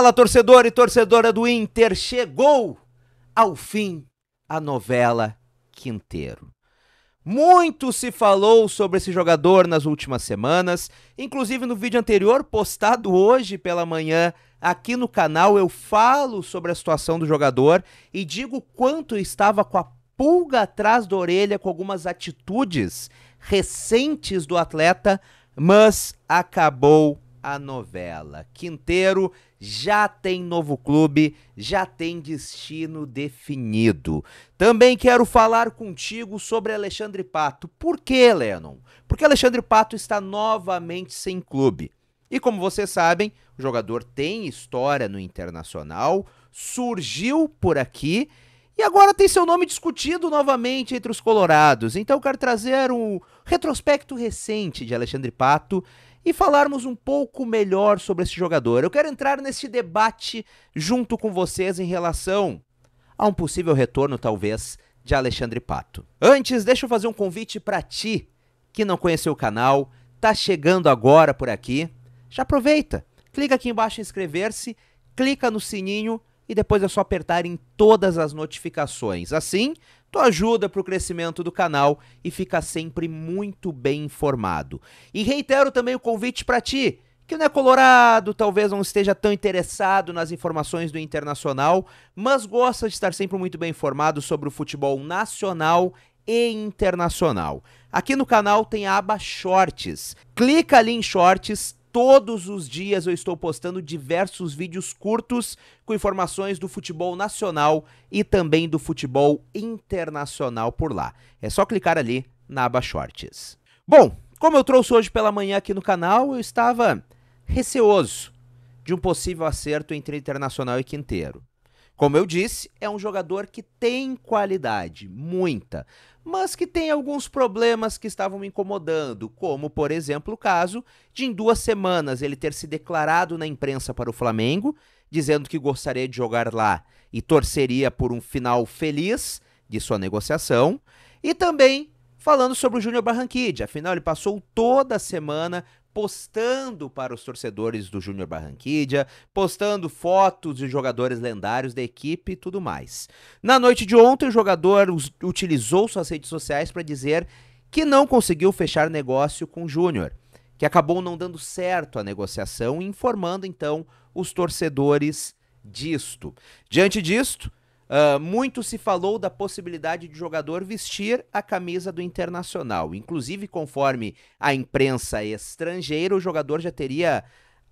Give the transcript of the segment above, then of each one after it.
Fala, torcedor e torcedora do Inter, chegou ao fim a novela Quinteiro. Muito se falou sobre esse jogador nas últimas semanas, inclusive no vídeo anterior postado hoje pela manhã aqui no canal eu falo sobre a situação do jogador e digo quanto estava com a pulga atrás da orelha com algumas atitudes recentes do atleta, mas acabou a novela. Quinteiro já tem novo clube, já tem destino definido. Também quero falar contigo sobre Alexandre Pato. Por que, Lennon? Porque Alexandre Pato está novamente sem clube. E como vocês sabem, o jogador tem história no internacional, surgiu por aqui e agora tem seu nome discutido novamente entre os colorados. Então eu quero trazer um retrospecto recente de Alexandre Pato e falarmos um pouco melhor sobre esse jogador. Eu quero entrar nesse debate junto com vocês em relação a um possível retorno, talvez, de Alexandre Pato. Antes, deixa eu fazer um convite para ti que não conheceu o canal, tá chegando agora por aqui. Já aproveita, clica aqui embaixo em inscrever-se, clica no sininho e depois é só apertar em todas as notificações. Assim, tu ajuda para o crescimento do canal e fica sempre muito bem informado. E reitero também o convite para ti que não é colorado, talvez não esteja tão interessado nas informações do internacional, mas gosta de estar sempre muito bem informado sobre o futebol nacional e internacional. Aqui no canal tem a aba Shorts. Clica ali em Shorts, Todos os dias eu estou postando diversos vídeos curtos com informações do futebol nacional e também do futebol internacional por lá. É só clicar ali na aba Shorts. Bom, como eu trouxe hoje pela manhã aqui no canal, eu estava receoso de um possível acerto entre Internacional e Quinteiro. Como eu disse, é um jogador que tem qualidade, muita, mas que tem alguns problemas que estavam me incomodando, como, por exemplo, o caso de em duas semanas ele ter se declarado na imprensa para o Flamengo, dizendo que gostaria de jogar lá e torceria por um final feliz de sua negociação, e também falando sobre o Júnior Barranquilla. Afinal, ele passou toda a semana postando para os torcedores do Júnior Barranquilla, postando fotos de jogadores lendários da equipe e tudo mais. Na noite de ontem, o jogador utilizou suas redes sociais para dizer que não conseguiu fechar negócio com o Júnior, que acabou não dando certo a negociação, informando então os torcedores disto. Diante disto, Uh, muito se falou da possibilidade de jogador vestir a camisa do Internacional. Inclusive, conforme a imprensa estrangeira, o jogador já teria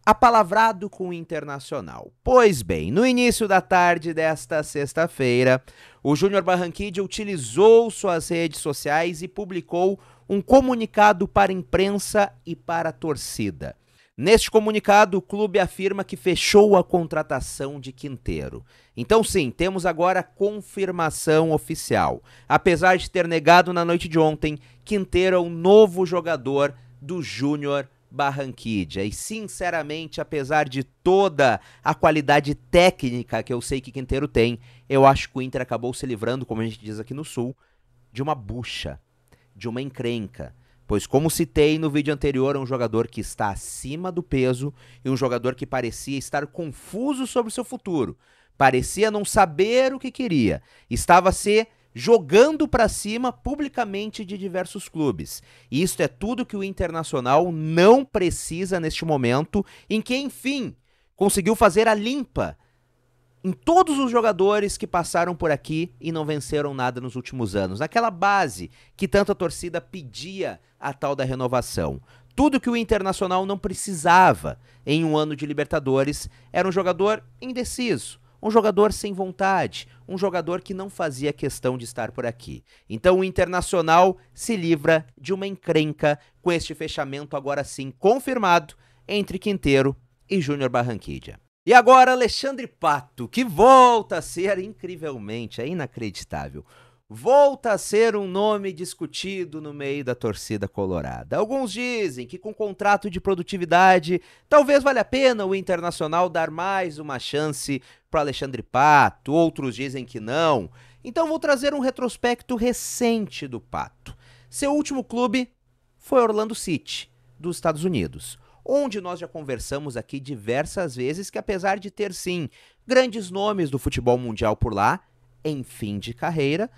apalavrado com o Internacional. Pois bem, no início da tarde desta sexta-feira, o Júnior Barranquilla utilizou suas redes sociais e publicou um comunicado para a imprensa e para a torcida. Neste comunicado, o clube afirma que fechou a contratação de Quinteiro. Então, sim, temos agora confirmação oficial. Apesar de ter negado na noite de ontem, Quinteiro é o novo jogador do Júnior Barranquilla. E, sinceramente, apesar de toda a qualidade técnica que eu sei que Quinteiro tem, eu acho que o Inter acabou se livrando, como a gente diz aqui no Sul, de uma bucha, de uma encrenca pois, como citei no vídeo anterior, é um jogador que está acima do peso e um jogador que parecia estar confuso sobre seu futuro, parecia não saber o que queria, estava se jogando para cima publicamente de diversos clubes. E isto é tudo que o Internacional não precisa neste momento, em que, enfim, conseguiu fazer a limpa em todos os jogadores que passaram por aqui e não venceram nada nos últimos anos. Naquela base que tanto a torcida pedia a tal da renovação. Tudo que o Internacional não precisava em um ano de Libertadores era um jogador indeciso, um jogador sem vontade, um jogador que não fazia questão de estar por aqui. Então o Internacional se livra de uma encrenca com este fechamento agora sim confirmado entre Quinteiro e Júnior Barranquilla. E agora, Alexandre Pato, que volta a ser incrivelmente, é inacreditável, volta a ser um nome discutido no meio da torcida colorada. Alguns dizem que com contrato de produtividade, talvez valha a pena o Internacional dar mais uma chance para Alexandre Pato, outros dizem que não. Então vou trazer um retrospecto recente do Pato. Seu último clube foi Orlando City, dos Estados Unidos onde nós já conversamos aqui diversas vezes que, apesar de ter sim grandes nomes do futebol mundial por lá, em fim de carreira,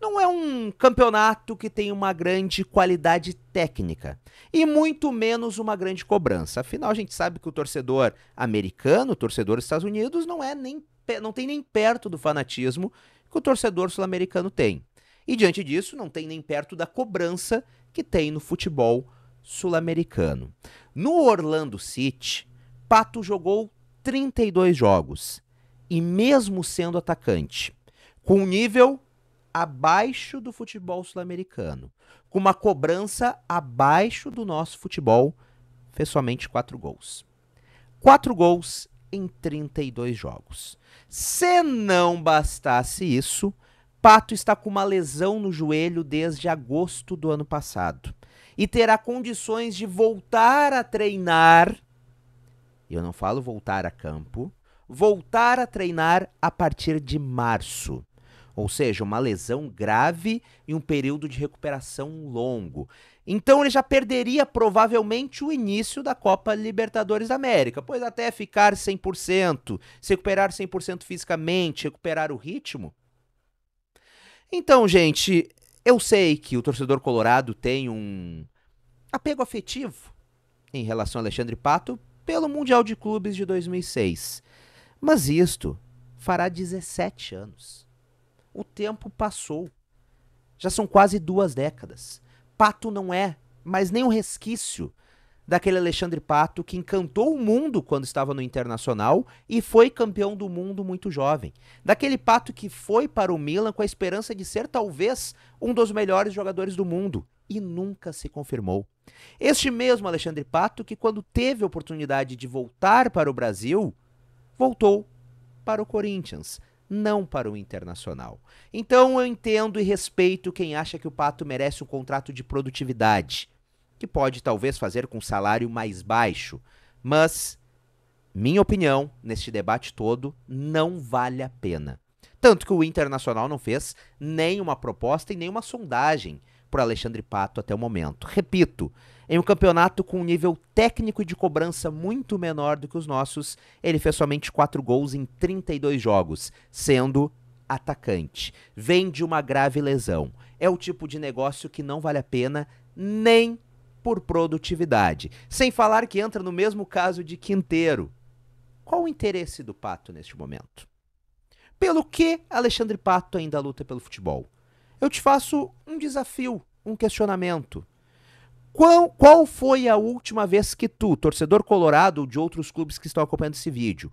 não é um campeonato que tem uma grande qualidade técnica e muito menos uma grande cobrança. Afinal, a gente sabe que o torcedor americano, o torcedor dos Estados Unidos, não é nem não tem nem perto do fanatismo que o torcedor sul-americano tem. E diante disso, não tem nem perto da cobrança que tem no futebol sul-americano. No Orlando City, Pato jogou 32 jogos e mesmo sendo atacante, com um nível abaixo do futebol sul-americano, com uma cobrança abaixo do nosso futebol, fez somente 4 gols. 4 gols em 32 jogos. Se não bastasse isso, Pato está com uma lesão no joelho desde agosto do ano passado e terá condições de voltar a treinar. Eu não falo voltar a campo, voltar a treinar a partir de março. Ou seja, uma lesão grave e um período de recuperação longo. Então ele já perderia provavelmente o início da Copa Libertadores da América, pois até ficar 100%, se recuperar 100% fisicamente, recuperar o ritmo. Então, gente, eu sei que o torcedor colorado tem um apego afetivo em relação a Alexandre Pato pelo Mundial de Clubes de 2006. Mas isto fará 17 anos. O tempo passou. Já são quase duas décadas. Pato não é mais nem um resquício daquele Alexandre Pato que encantou o mundo quando estava no Internacional e foi campeão do mundo muito jovem. Daquele Pato que foi para o Milan com a esperança de ser talvez um dos melhores jogadores do mundo e nunca se confirmou. Este mesmo Alexandre Pato que quando teve a oportunidade de voltar para o Brasil, voltou para o Corinthians, não para o Internacional. Então eu entendo e respeito quem acha que o Pato merece um contrato de produtividade que pode talvez fazer com salário mais baixo. Mas, minha opinião, neste debate todo, não vale a pena. Tanto que o Internacional não fez nenhuma proposta e nenhuma sondagem para Alexandre Pato até o momento. Repito, em um campeonato com um nível técnico e de cobrança muito menor do que os nossos, ele fez somente 4 gols em 32 jogos, sendo atacante. Vem de uma grave lesão. É o tipo de negócio que não vale a pena nem por produtividade. Sem falar que entra no mesmo caso de Quinteiro. Qual o interesse do Pato neste momento? Pelo que Alexandre Pato ainda luta pelo futebol? Eu te faço um desafio, um questionamento. Qual, qual foi a última vez que tu, torcedor colorado ou de outros clubes que estão acompanhando esse vídeo,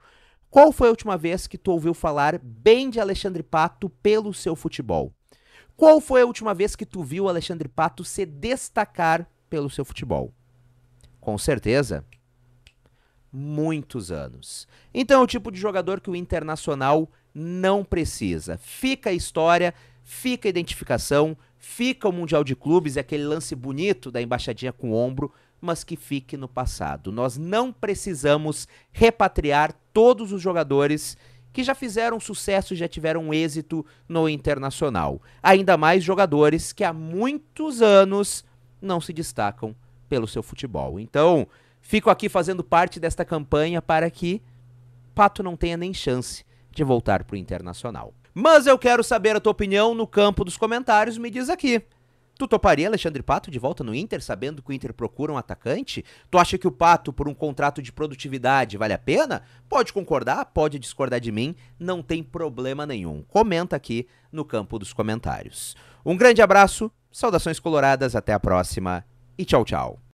qual foi a última vez que tu ouviu falar bem de Alexandre Pato pelo seu futebol? Qual foi a última vez que tu viu Alexandre Pato se destacar pelo seu futebol. Com certeza, muitos anos. Então é o tipo de jogador que o Internacional não precisa. Fica a história, fica a identificação, fica o Mundial de Clubes, e aquele lance bonito da embaixadinha com o ombro, mas que fique no passado. Nós não precisamos repatriar todos os jogadores que já fizeram sucesso e já tiveram êxito no internacional. Ainda mais jogadores que há muitos anos não se destacam pelo seu futebol. Então, fico aqui fazendo parte desta campanha para que Pato não tenha nem chance de voltar para o Internacional. Mas eu quero saber a tua opinião no campo dos comentários, me diz aqui. Tu toparia Alexandre Pato de volta no Inter, sabendo que o Inter procura um atacante? Tu acha que o Pato, por um contrato de produtividade, vale a pena? Pode concordar, pode discordar de mim, não tem problema nenhum. Comenta aqui no campo dos comentários. Um grande abraço Saudações coloradas, até a próxima e tchau, tchau.